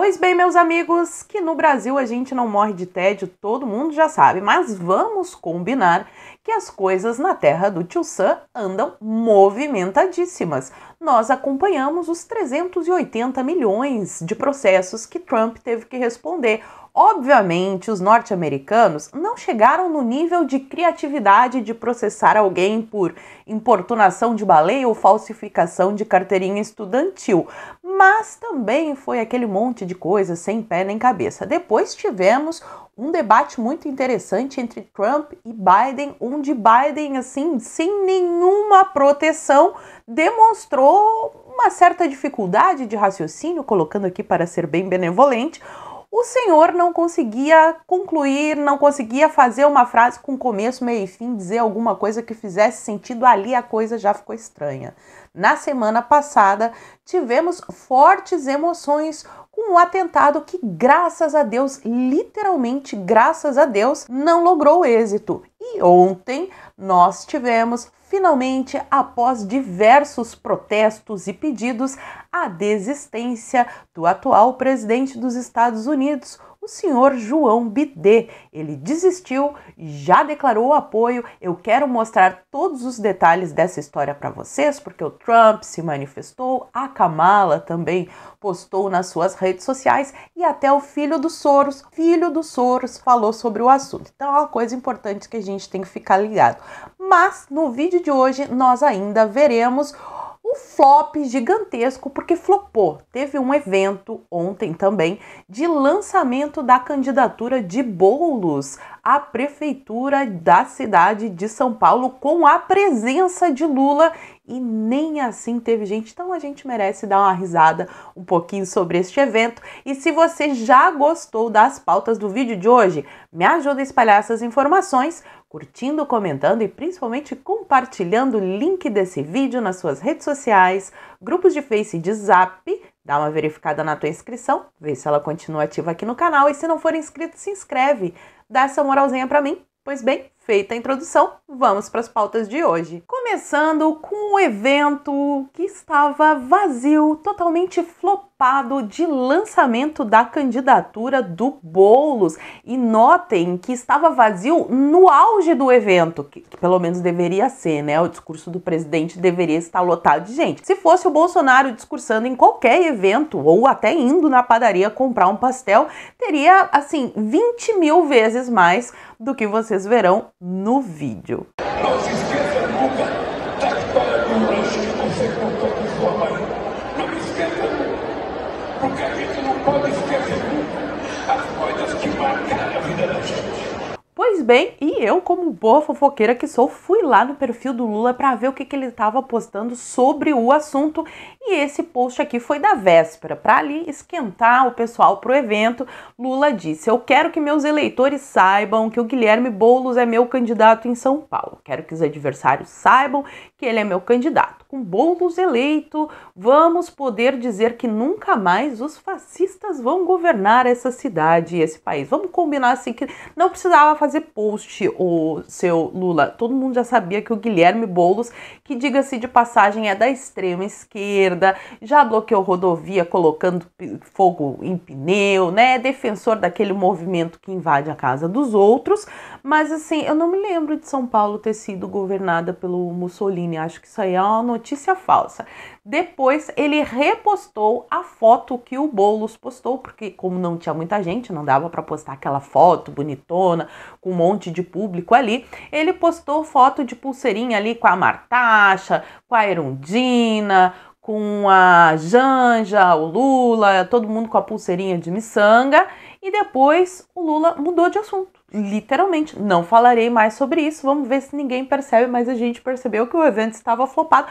Pois bem, meus amigos, que no Brasil a gente não morre de tédio, todo mundo já sabe, mas vamos combinar que as coisas na terra do Tio Sam andam movimentadíssimas. Nós acompanhamos os 380 milhões de processos que Trump teve que responder, Obviamente, os norte-americanos não chegaram no nível de criatividade de processar alguém por importunação de baleia ou falsificação de carteirinha estudantil, mas também foi aquele monte de coisa sem pé nem cabeça. Depois tivemos um debate muito interessante entre Trump e Biden, onde Biden, assim, sem nenhuma proteção, demonstrou uma certa dificuldade de raciocínio, colocando aqui para ser bem benevolente o senhor não conseguia concluir, não conseguia fazer uma frase com começo, meio e fim, dizer alguma coisa que fizesse sentido, ali a coisa já ficou estranha. Na semana passada, tivemos fortes emoções com um atentado que, graças a Deus, literalmente graças a Deus, não logrou êxito. E ontem nós tivemos finalmente, após diversos protestos e pedidos, a desistência do atual presidente dos Estados Unidos, o senhor João Bidê. Ele desistiu, já declarou apoio. Eu quero mostrar todos os detalhes dessa história para vocês, porque o Trump se manifestou, a Kamala também postou nas suas redes sociais e até o filho do Soros, filho do Soros, falou sobre o assunto. Então é uma coisa importante que a gente tem que ficar ligado. Mas no vídeo de hoje nós ainda veremos um flop gigantesco porque flopou. Teve um evento ontem também de lançamento da candidatura de Boulos à prefeitura da cidade de São Paulo com a presença de Lula e nem assim teve gente. Então a gente merece dar uma risada um pouquinho sobre este evento. E se você já gostou das pautas do vídeo de hoje, me ajuda a espalhar essas informações curtindo, comentando e principalmente compartilhando o link desse vídeo nas suas redes sociais, grupos de Face e de Zap. Dá uma verificada na tua inscrição, vê se ela continua ativa aqui no canal e se não for inscrito, se inscreve. Dá essa moralzinha para mim. Pois bem, feita a introdução, vamos para as pautas de hoje. Começando com um evento que estava vazio, totalmente flopado participado de lançamento da candidatura do Bolos. E notem que estava vazio no auge do evento, que, que, pelo menos deveria ser, né? O discurso do presidente deveria estar lotado de gente. Se fosse o Bolsonaro discursando em qualquer evento ou até indo na padaria comprar um pastel, teria assim 20 mil vezes mais do que vocês verão no vídeo. Pois bem, e eu, como boa fofoqueira que sou, fui lá no perfil do Lula para ver o que, que ele estava postando sobre o assunto. E esse post aqui foi da véspera, para ali esquentar o pessoal para o evento. Lula disse: Eu quero que meus eleitores saibam que o Guilherme Boulos é meu candidato em São Paulo. Quero que os adversários saibam que ele é meu candidato com Boulos eleito, vamos poder dizer que nunca mais os fascistas vão governar essa cidade, e esse país. Vamos combinar assim que não precisava fazer post o seu Lula. Todo mundo já sabia que o Guilherme Boulos, que diga-se de passagem é da extrema esquerda, já bloqueou rodovia colocando fogo em pneu, né? É defensor daquele movimento que invade a casa dos outros, mas assim, eu não me lembro de São Paulo ter sido governada pelo Mussolini. Acho que isso aí é uma notícia falsa. Depois ele repostou a foto que o Boulos postou, porque como não tinha muita gente, não dava para postar aquela foto bonitona, com um monte de público ali, ele postou foto de pulseirinha ali com a Martacha, com a Erundina, com a Janja, o Lula, todo mundo com a pulseirinha de miçanga, e depois o Lula mudou de assunto literalmente, não falarei mais sobre isso. Vamos ver se ninguém percebe, mas a gente percebeu que o evento estava flopado.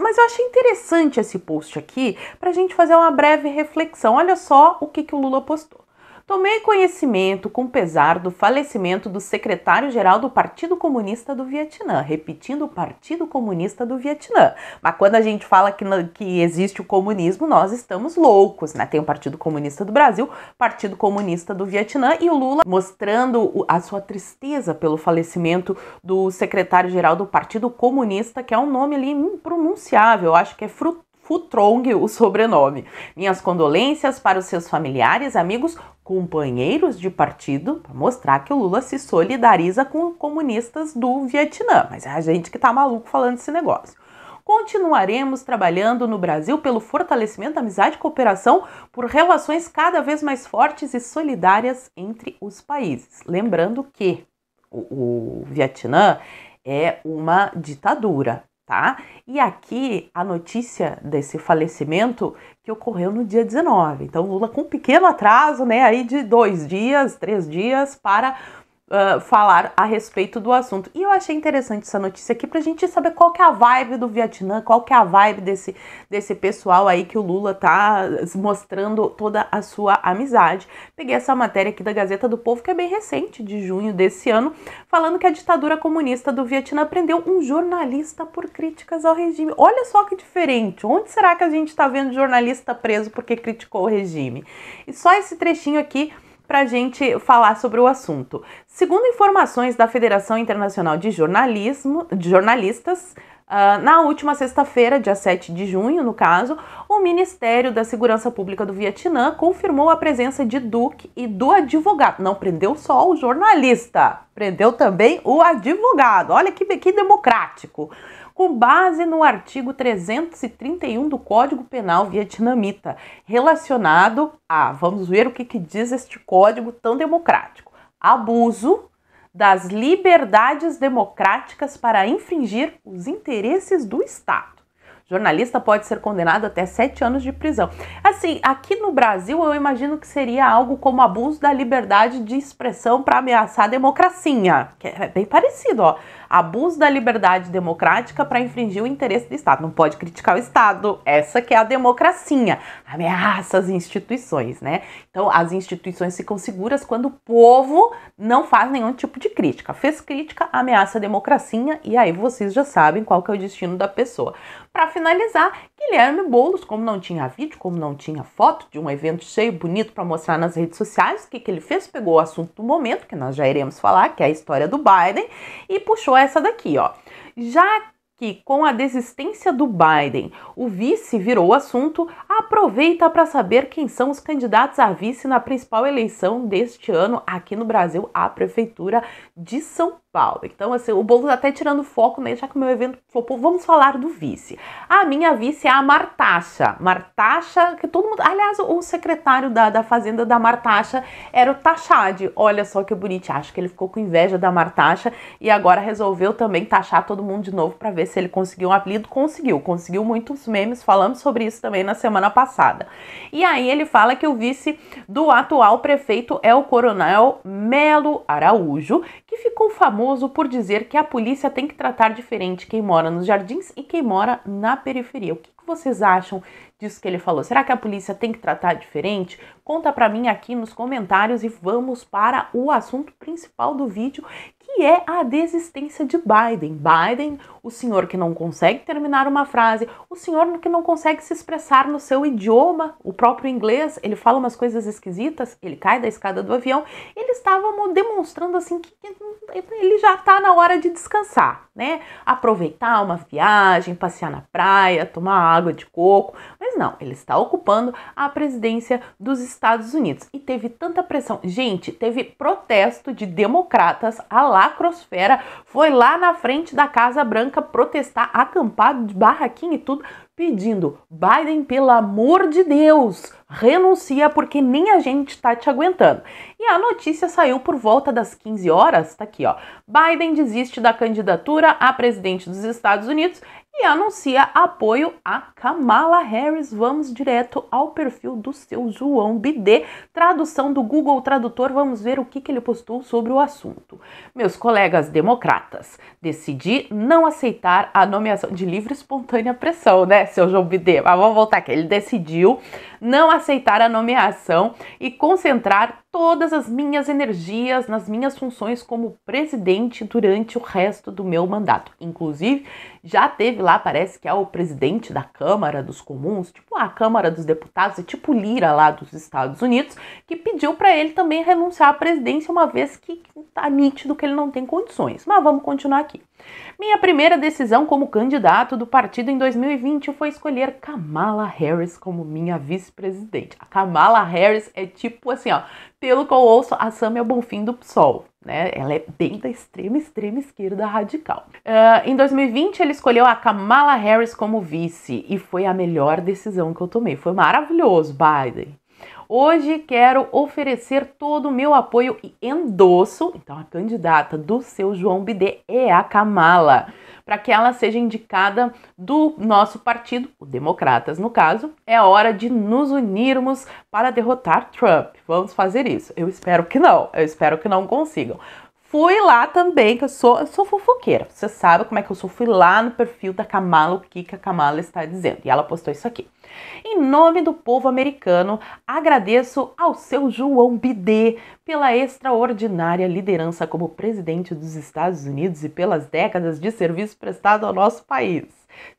Mas eu achei interessante esse post aqui para a gente fazer uma breve reflexão. Olha só o que, que o Lula postou. Tomei conhecimento com pesar do falecimento do secretário-geral do Partido Comunista do Vietnã, repetindo o Partido Comunista do Vietnã. Mas quando a gente fala que, que existe o comunismo, nós estamos loucos, né? Tem o Partido Comunista do Brasil, Partido Comunista do Vietnã e o Lula mostrando a sua tristeza pelo falecimento do secretário-geral do Partido Comunista, que é um nome ali impronunciável, acho que é fruto Futrong o sobrenome. Minhas condolências para os seus familiares, amigos, companheiros de partido para mostrar que o Lula se solidariza com comunistas do Vietnã. Mas é a gente que tá maluco falando esse negócio. Continuaremos trabalhando no Brasil pelo fortalecimento da amizade e cooperação por relações cada vez mais fortes e solidárias entre os países. Lembrando que o, o Vietnã é uma ditadura, tá? E aqui a notícia desse falecimento que ocorreu no dia 19. Então, Lula com um pequeno atraso, né, aí de dois dias, três dias para uh, falar a respeito do assunto. E eu achei interessante essa notícia aqui pra gente saber qual que é a vibe do Vietnã, qual que é a vibe desse, desse pessoal aí que o Lula tá mostrando toda a sua amizade. Peguei essa matéria aqui da Gazeta do Povo, que é bem recente, de junho desse ano, falando que a ditadura comunista do Vietnã prendeu um jornalista por críticas ao regime. Olha só que diferente. Onde será que a gente tá vendo jornalista preso porque criticou o regime? E só esse trechinho aqui para a gente falar sobre o assunto. Segundo informações da Federação Internacional de, Jornalismo, de Jornalistas, Uh, na última sexta-feira, dia 7 de junho, no caso, o Ministério da Segurança Pública do Vietnã confirmou a presença de Duque e do advogado. Não prendeu só o jornalista, prendeu também o advogado. Olha que, que democrático com base no artigo 331 do Código Penal vietnamita, relacionado a, vamos ver o que, que diz este código tão democrático, abuso das liberdades democráticas para infringir os interesses do Estado. Jornalista pode ser condenado até sete anos de prisão. Assim, aqui no Brasil eu imagino que seria algo como abuso da liberdade de expressão para ameaçar a democracia, que é bem parecido, ó. Abuso da liberdade democrática para infringir o interesse do Estado. Não pode criticar o Estado. Essa que é a democracia. Ameaça as instituições, né? Então, as instituições ficam seguras quando o povo não faz nenhum tipo de crítica. Fez crítica, ameaça a democracia e aí vocês já sabem qual que é o destino da pessoa. Para finalizar, Guilherme Boulos, como não tinha vídeo, como não tinha foto de um evento cheio, bonito para mostrar nas redes sociais, o que, que ele fez? Pegou o assunto do momento, que nós já iremos falar, que é a história do Biden, e puxou essa daqui, ó. Já que, com a desistência do Biden, o vice virou assunto, aproveita para saber quem são os candidatos a vice na principal eleição deste ano aqui no Brasil, a Prefeitura de São Paulo. Então, assim, o Boulos tá até tirando foco, né, já que o meu evento falou, vamos falar do vice. A minha vice é a Martacha. Martacha, que todo mundo... Aliás, o secretário da, da Fazenda da Martacha era o Tachade. Olha só que bonito, acho que ele ficou com inveja da Martacha e agora resolveu também taxar todo mundo de novo para ver se ele conseguiu um apelido, conseguiu. Conseguiu muitos memes, falamos sobre isso também na semana passada. E aí ele fala que o vice do atual prefeito é o coronel Melo Araújo, que ficou famoso por dizer que a polícia tem que tratar diferente quem mora nos jardins e quem mora na periferia. O que vocês acham disso que ele falou? Será que a polícia tem que tratar diferente? Conta para mim aqui nos comentários e vamos para o assunto principal do vídeo, que é a desistência de Biden. Biden, o senhor que não consegue terminar uma frase, o senhor que não consegue se expressar no seu idioma, o próprio inglês, ele fala umas coisas esquisitas, ele cai da escada do avião, ele estava demonstrando assim que hora de descansar, né? Aproveitar uma viagem, passear na praia, tomar água de coco, mas não, ele está ocupando a presidência dos Estados Unidos e teve tanta pressão. Gente, teve protesto de democratas, a lacrosfera foi lá na frente da Casa Branca protestar, acampado de barraquinha e tudo, pedindo: Biden, pelo amor de Deus, renuncia porque nem a gente tá te aguentando. E a notícia saiu por volta das 15 horas, tá aqui, ó. Biden desiste da candidatura a presidente dos Estados Unidos e anuncia apoio a Kamala Harris. Vamos direto ao perfil do seu João Bidê, tradução do Google Tradutor. Vamos ver o que, que ele postou sobre o assunto. Meus colegas democratas, decidi não aceitar a nomeação de livre e espontânea pressão, né, seu João Bidê? Mas vamos voltar aqui. Ele decidiu não aceitar a nomeação e concentrar todas as minhas energias nas minhas funções como presidente durante o resto do meu mandato. Inclusive, já teve lá, parece que é o presidente da Câmara dos Comuns, tipo a Câmara dos Deputados, é tipo Lira lá dos Estados Unidos, que pediu para ele também renunciar à presidência, uma vez que tá nítido que ele não tem condições. Mas vamos continuar aqui. Minha primeira decisão como candidato do partido em 2020 foi escolher Kamala Harris como minha vice-presidente. A Kamala Harris é tipo assim, ó, pelo que eu ouço, a Sam é o Bonfim do PSOL. Né? Ela é bem da extrema, extrema esquerda radical. Uh, em 2020, ele escolheu a Kamala Harris como vice e foi a melhor decisão que eu tomei. Foi maravilhoso, Biden. Hoje quero oferecer todo o meu apoio e endosso. Então, a candidata do seu João Bidê é a Kamala, para que ela seja indicada do nosso partido, o Democratas, no caso. É hora de nos unirmos para derrotar Trump. Vamos fazer isso. Eu espero que não, eu espero que não consigam. Fui lá também, que eu sou, eu sou fofoqueira. Você sabe como é que eu sou? Fui lá no perfil da Kamala, o que, que a Kamala está dizendo. E ela postou isso aqui. Em nome do povo americano, agradeço ao seu João Bidê pela extraordinária liderança como presidente dos Estados Unidos e pelas décadas de serviço prestado ao nosso país.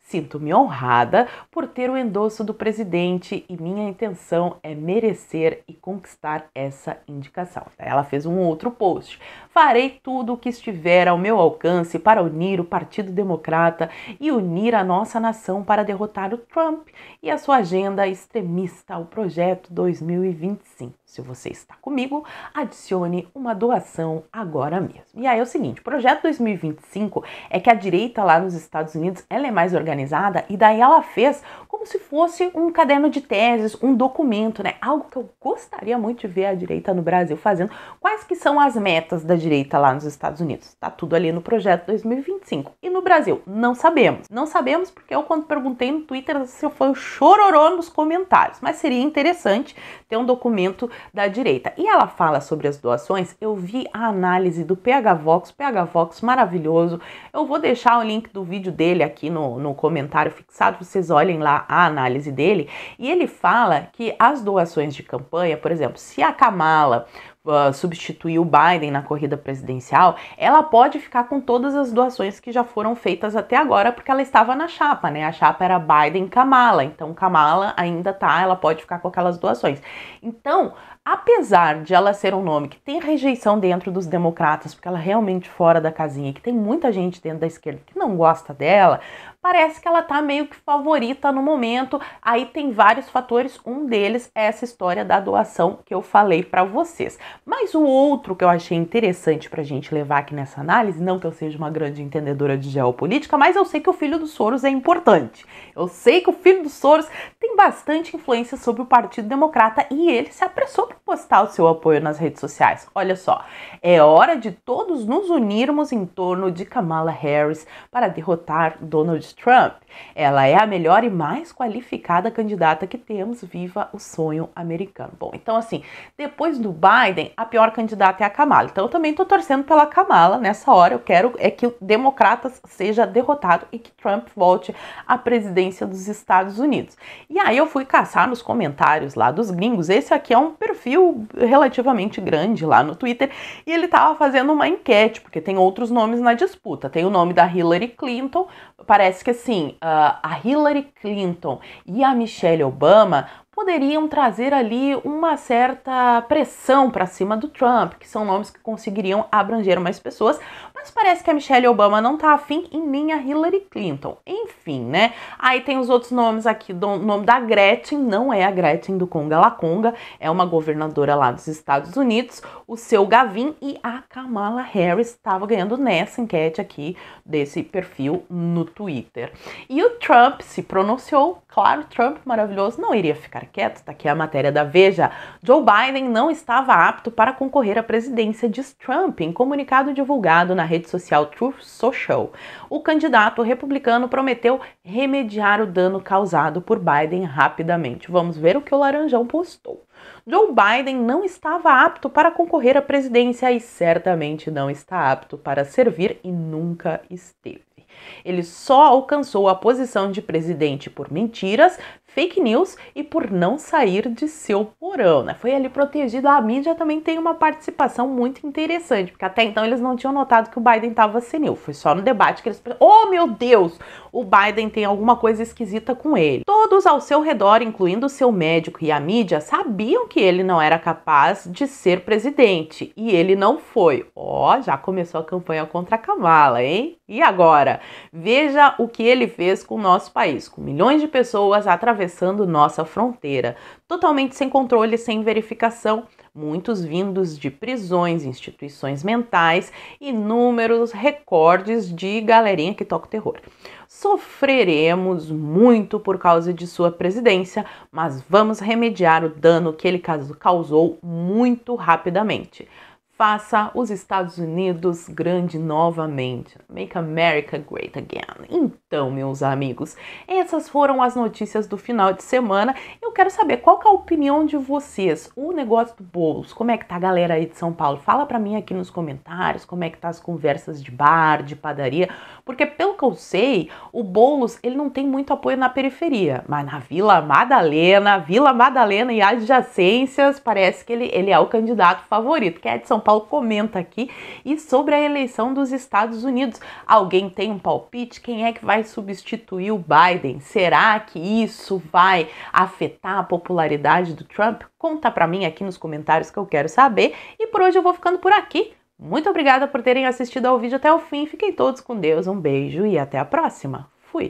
Sinto-me honrada por ter o endosso do presidente e minha intenção é merecer e conquistar essa indicação. Ela fez um outro post. Farei tudo o que estiver ao meu alcance para unir o Partido Democrata e unir a nossa nação para derrotar o Trump e a sua agenda extremista ao Projeto 2025. Se você está comigo, adicione uma doação agora mesmo. E aí é o seguinte, o projeto 2025 é que a direita lá nos Estados Unidos, ela é mais organizada e daí ela fez como se fosse um caderno de teses, um documento, né? Algo que eu gostaria muito de ver a direita no Brasil fazendo. Quais que são as metas da direita lá nos Estados Unidos? Tá tudo ali no projeto 2025. E no Brasil, não sabemos. Não sabemos porque eu quando perguntei no Twitter, se foi um chororô nos comentários, mas seria interessante ter um documento da direita. E ela fala sobre as doações, eu vi a análise do PH Vox, PH Vox maravilhoso. Eu vou deixar o link do vídeo dele aqui no, no comentário fixado, vocês olhem lá a análise dele. E ele fala que as doações de campanha, por exemplo, se a Kamala uh, substituir o Biden na corrida presidencial, ela pode ficar com todas as doações que já foram feitas até agora, porque ela estava na chapa, né? A chapa era Biden-Kamala, então Kamala ainda tá, ela pode ficar com aquelas doações. Então, apesar de ela ser um nome que tem rejeição dentro dos democratas, porque ela é realmente fora da casinha, que tem muita gente dentro da esquerda que não gosta dela, parece que ela tá meio que favorita no momento. Aí tem vários fatores, um deles é essa história da doação que eu falei para vocês. Mas o outro que eu achei interessante pra gente levar aqui nessa análise, não que eu seja uma grande entendedora de geopolítica, mas eu sei que o filho do Soros é importante. Eu sei que o filho do Soros tem bastante influência sobre o Partido Democrata e ele se apressou postar o seu apoio nas redes sociais. Olha só, é hora de todos nos unirmos em torno de Kamala Harris para derrotar Donald Trump. Ela é a melhor e mais qualificada candidata que temos, viva o sonho americano. Bom, então assim, depois do Biden, a pior candidata é a Kamala. Então eu também estou torcendo pela Kamala nessa hora. Eu quero é que o Democratas seja derrotado e que Trump volte à presidência dos Estados Unidos. E aí eu fui caçar nos comentários lá dos gringos. Esse aqui é um perfil perfil relativamente grande lá no Twitter e ele estava fazendo uma enquete, porque tem outros nomes na disputa. Tem o nome da Hillary Clinton, parece que assim, a Hillary Clinton e a Michelle Obama poderiam trazer ali uma certa pressão para cima do Trump, que são nomes que conseguiriam abranger mais pessoas, mas parece que a Michelle Obama não tá afim e nem a Hillary Clinton. Enfim, né? Aí tem os outros nomes aqui. O nome da Gretchen não é a Gretchen do Conga La Conga, é uma governadora lá dos Estados Unidos. O seu Gavin e a Kamala Harris estava ganhando nessa enquete aqui desse perfil no Twitter. E o Trump se pronunciou. Claro, Trump maravilhoso não iria ficar quieto. Tá aqui a matéria da Veja. Joe Biden não estava apto para concorrer à presidência, diz Trump em comunicado divulgado na rede social Truth Social. O candidato republicano prometeu remediar o dano causado por Biden rapidamente. Vamos ver o que o Laranjão postou. Joe Biden não estava apto para concorrer à presidência e certamente não está apto para servir e nunca esteve. Ele só alcançou a posição de presidente por mentiras, fake news e por não sair de seu porão, né? Foi ali protegido. A mídia também tem uma participação muito interessante, porque até então eles não tinham notado que o Biden estava senil. Foi só no debate que eles, oh meu Deus, o Biden tem alguma coisa esquisita com ele todos ao seu redor, incluindo seu médico e a mídia, sabiam que ele não era capaz de ser presidente e ele não foi. Ó, oh, já começou a campanha contra a Kamala, hein? E agora? Veja o que ele fez com o nosso país, com milhões de pessoas atravessando nossa fronteira, totalmente sem controle, sem verificação muitos vindos de prisões, instituições mentais, inúmeros recordes de galerinha que toca o terror sofreremos muito por causa de sua presidência, mas vamos remediar o dano que ele causou muito rapidamente faça os Estados Unidos grande novamente. Make America Great Again. Então, meus amigos, essas foram as notícias do final de semana. Eu quero saber qual que é a opinião de vocês. O negócio do Boulos, como é que tá a galera aí de São Paulo? Fala para mim aqui nos comentários como é que tá as conversas de bar, de padaria, porque pelo que eu sei, o Boulos, ele não tem muito apoio na periferia, mas na Vila Madalena, Vila Madalena e adjacências, parece que ele, ele é o candidato favorito. Quem é de São Paulo Paulo comenta aqui, e sobre a eleição dos Estados Unidos. Alguém tem um palpite? Quem é que vai substituir o Biden? Será que isso vai afetar a popularidade do Trump? Conta para mim aqui nos comentários que eu quero saber. E por hoje eu vou ficando por aqui. Muito obrigada por terem assistido ao vídeo até o fim. Fiquem todos com Deus, um beijo e até a próxima. Fui!